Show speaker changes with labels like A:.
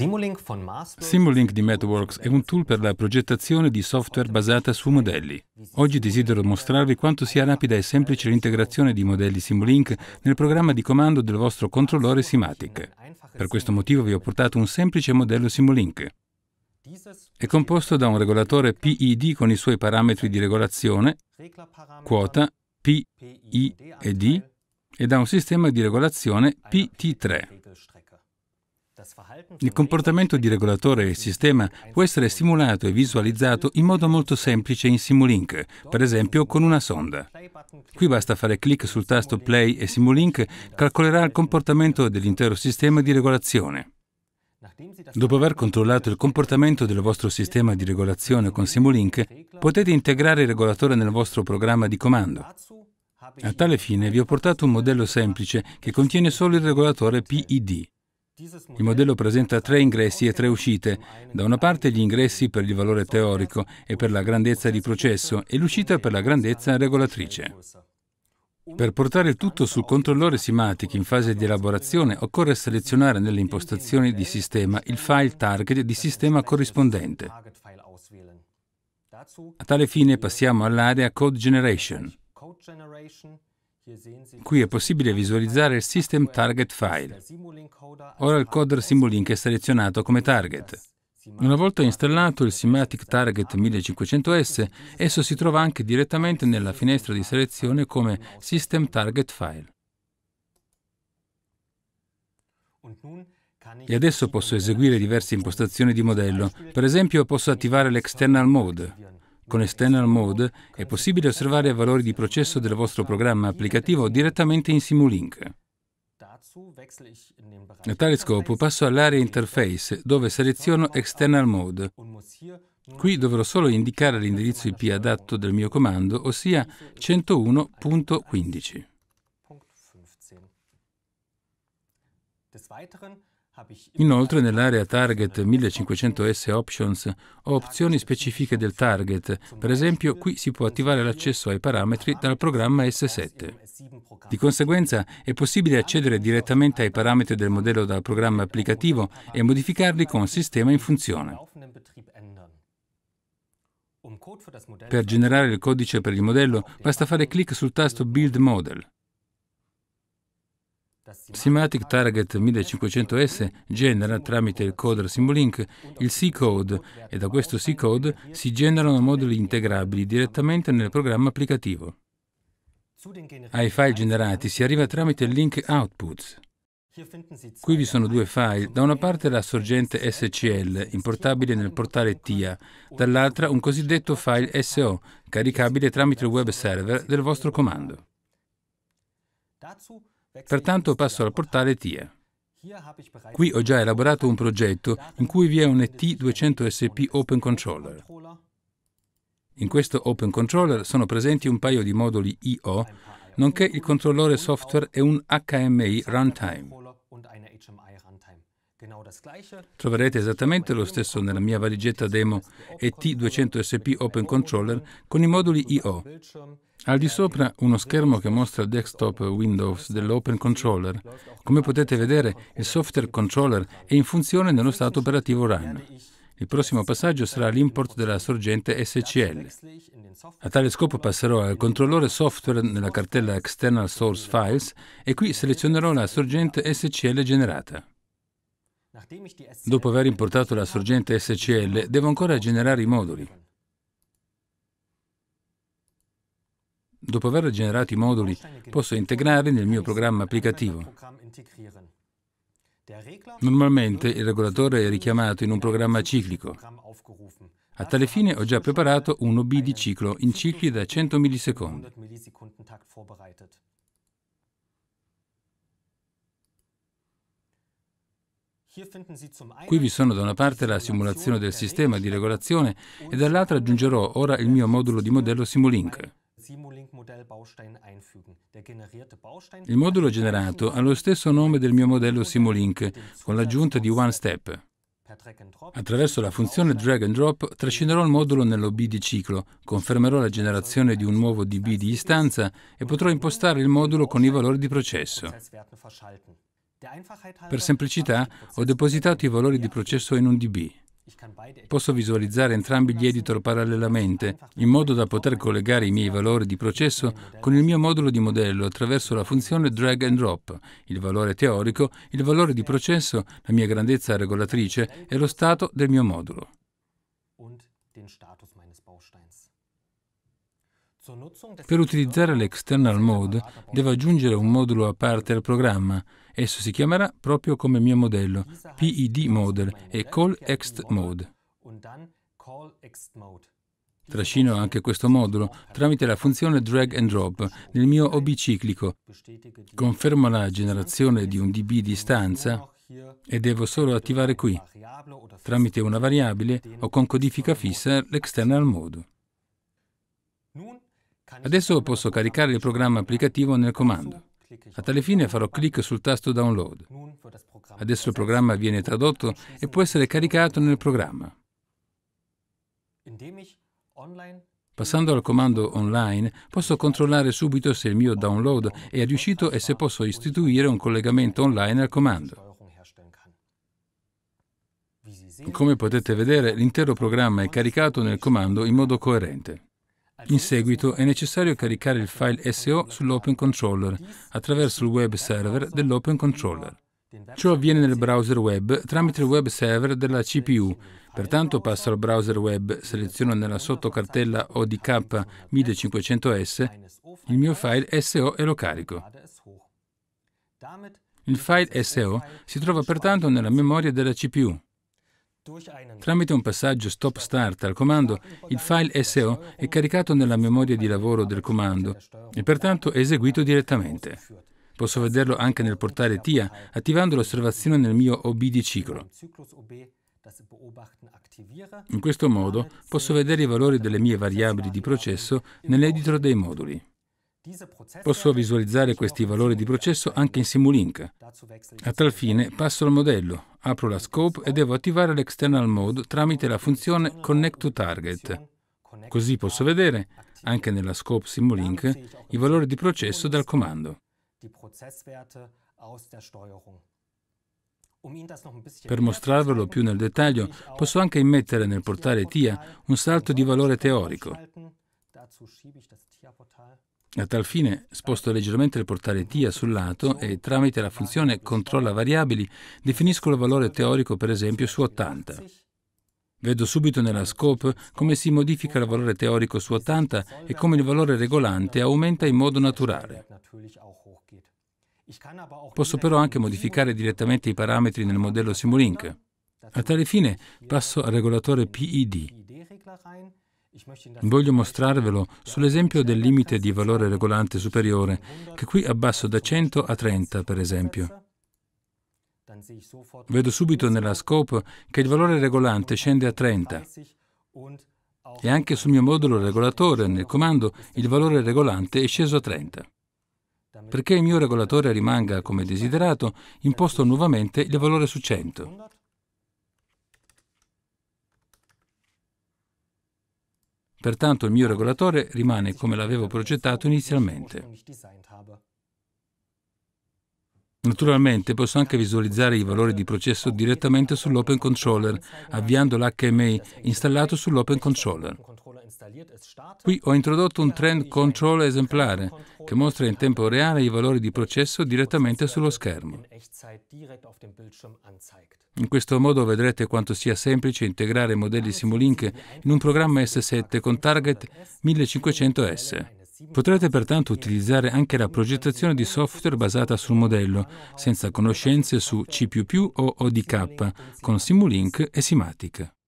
A: Simulink
B: di MathWorks è un tool per la progettazione di software basata su modelli. Oggi desidero mostrarvi quanto sia rapida e semplice l'integrazione di modelli Simulink nel programma di comando del vostro controllore Simatic. Per questo motivo vi ho portato un semplice modello Simulink. È composto da un regolatore PID con i suoi parametri di regolazione, quota P, I e D, e da un sistema di regolazione PT3.
A: Il comportamento
B: di regolatore e sistema può essere stimolato e visualizzato in modo molto semplice in Simulink, per esempio con una sonda. Qui basta fare clic sul tasto Play e Simulink calcolerà il comportamento dell'intero sistema di regolazione. Dopo aver controllato il comportamento del vostro sistema di regolazione con Simulink, potete integrare il regolatore nel vostro programma di comando. A tale fine vi ho portato un modello semplice che contiene solo il regolatore PID. Il modello presenta tre ingressi e tre uscite. Da una parte gli ingressi per il valore teorico e per la grandezza di processo e l'uscita per la grandezza regolatrice. Per portare il tutto sul controllore Simatic in fase di elaborazione occorre selezionare nelle impostazioni di sistema il file target di sistema corrispondente. A tale fine passiamo all'area Code Generation. Qui è possibile visualizzare il System Target File. Ora il coder Simulink è selezionato come target. Una volta installato il Simatic Target 1500S, esso si trova anche direttamente nella finestra di selezione come System Target File. E adesso posso eseguire diverse impostazioni di modello. Per esempio posso attivare l'External Mode, con External Mode è possibile osservare i valori di processo del vostro programma applicativo direttamente in Simulink. A tale scopo passo all'area Interface, dove seleziono External Mode. Qui dovrò solo indicare l'indirizzo IP adatto del mio comando, ossia 101.15. Inoltre nell'area target 1500S options ho opzioni specifiche del target, per esempio qui si può attivare l'accesso ai parametri dal programma S7. Di conseguenza è possibile accedere direttamente ai parametri del modello dal programma applicativo e modificarli con sistema in funzione. Per generare il codice per il modello basta fare clic sul tasto Build Model. Simatic Target 1500S genera tramite il coder Simulink il C-code e da questo C-code si generano moduli integrabili direttamente nel programma applicativo. Ai file generati si arriva tramite il link Outputs. Qui vi sono due file, da una parte la sorgente SCL, importabile nel portale TIA, dall'altra un cosiddetto file SO, caricabile tramite il web server del vostro comando. Pertanto passo al portale TIA. Qui ho già elaborato un progetto in cui vi è un ET200SP Open Controller. In questo Open Controller sono presenti un paio di moduli IO, nonché il controllore software e un HMI runtime. Troverete esattamente lo stesso nella mia valigetta demo ET200SP Open Controller con i moduli IO, al di sopra uno schermo che mostra il desktop Windows dell'Open Controller. Come potete vedere, il software controller è in funzione nello stato operativo RAM. Il prossimo passaggio sarà l'import della sorgente SCL. A tale scopo passerò al controllore software nella cartella External Source Files e qui selezionerò la sorgente SCL generata. Dopo aver importato la sorgente SCL, devo ancora generare i moduli. dopo aver generato i moduli, posso integrarli nel mio programma applicativo. Normalmente il regolatore è richiamato in un programma ciclico. A tale fine ho già preparato un OB di ciclo in cicli da 100 millisecondi. Qui vi sono da una parte la simulazione del sistema di regolazione e dall'altra aggiungerò ora il mio modulo di modello Simulink. Il modulo generato ha lo stesso nome del mio modello Simulink, con l'aggiunta di One Step. Attraverso la funzione drag and drop trascinerò il modulo nell'OB di ciclo, confermerò la generazione di un nuovo DB di istanza e potrò impostare il modulo con i valori di processo. Per semplicità ho depositato i valori di processo in un DB. Posso visualizzare entrambi gli editor parallelamente, in modo da poter collegare i miei valori di processo con il mio modulo di modello attraverso la funzione drag and drop, il valore teorico, il valore di processo, la mia grandezza regolatrice e lo stato del mio modulo. Per utilizzare l'external mode devo aggiungere un modulo a parte al programma, Esso si chiamerà proprio come mio modello, PID Model e Call Ext Mode. Trascino anche questo modulo tramite la funzione drag and drop nel mio OB ciclico. Confermo la generazione di un DB di stanza e devo solo attivare qui, tramite una variabile o con codifica fissa, l'external mode. Adesso posso caricare il programma applicativo nel comando. A tale fine farò clic sul tasto download. Adesso il programma viene tradotto e può essere caricato nel programma. Passando al comando online posso controllare subito se il mio download è riuscito e se posso istituire un collegamento online al comando. Come potete vedere, l'intero programma è caricato nel comando in modo coerente. In seguito è necessario caricare il file SO sull'Open Controller attraverso il web server dell'Open Controller. Ciò avviene nel browser web tramite il web server della CPU, pertanto passo al browser web, seleziono nella sottocartella ODK 1500S il mio file SO e lo carico. Il file SO si trova pertanto nella memoria della CPU. Tramite un passaggio stop-start al comando, il file SO è caricato nella memoria di lavoro del comando e pertanto eseguito direttamente. Posso vederlo anche nel portale TIA attivando l'osservazione nel mio OB di ciclo. In questo modo posso vedere i valori delle mie variabili di processo nell'editor dei moduli. Posso visualizzare questi valori di processo anche in Simulink. A tal fine passo al modello, apro la scope e devo attivare l'external mode tramite la funzione Connect to Target. Così posso vedere, anche nella scope Simulink, i valori di processo dal comando.
A: Um per
B: mostrarvelo più nel dettaglio, posso anche immettere nel portale TIA un salto di valore teorico. A tal fine sposto leggermente il portale TIA sul lato e tramite la funzione controlla variabili definisco il valore teorico per esempio su 80. Vedo subito nella scope come si modifica il valore teorico su 80 e come il valore regolante aumenta in modo naturale. Posso però anche modificare direttamente i parametri nel modello Simulink. A tale fine passo al regolatore PID Voglio mostrarvelo sull'esempio del limite di valore regolante superiore, che qui abbasso da 100 a 30, per esempio. Vedo subito nella scope che il valore regolante scende a 30 e anche sul mio modulo regolatore, nel comando, il valore regolante è sceso a 30. Perché il mio regolatore rimanga come desiderato, imposto nuovamente il valore su 100. Pertanto il mio regolatore rimane come l'avevo progettato inizialmente. Naturalmente posso anche visualizzare i valori di processo direttamente sull'open controller, avviando l'HMI installato sull'open controller. Qui ho introdotto un trend control esemplare che mostra in tempo reale i valori di processo direttamente sullo schermo. In questo modo vedrete quanto sia semplice integrare modelli Simulink in un programma S7 con target 1500S. Potrete pertanto utilizzare anche la progettazione di software basata sul modello, senza conoscenze su C ⁇ o ODK, con Simulink e Simatic.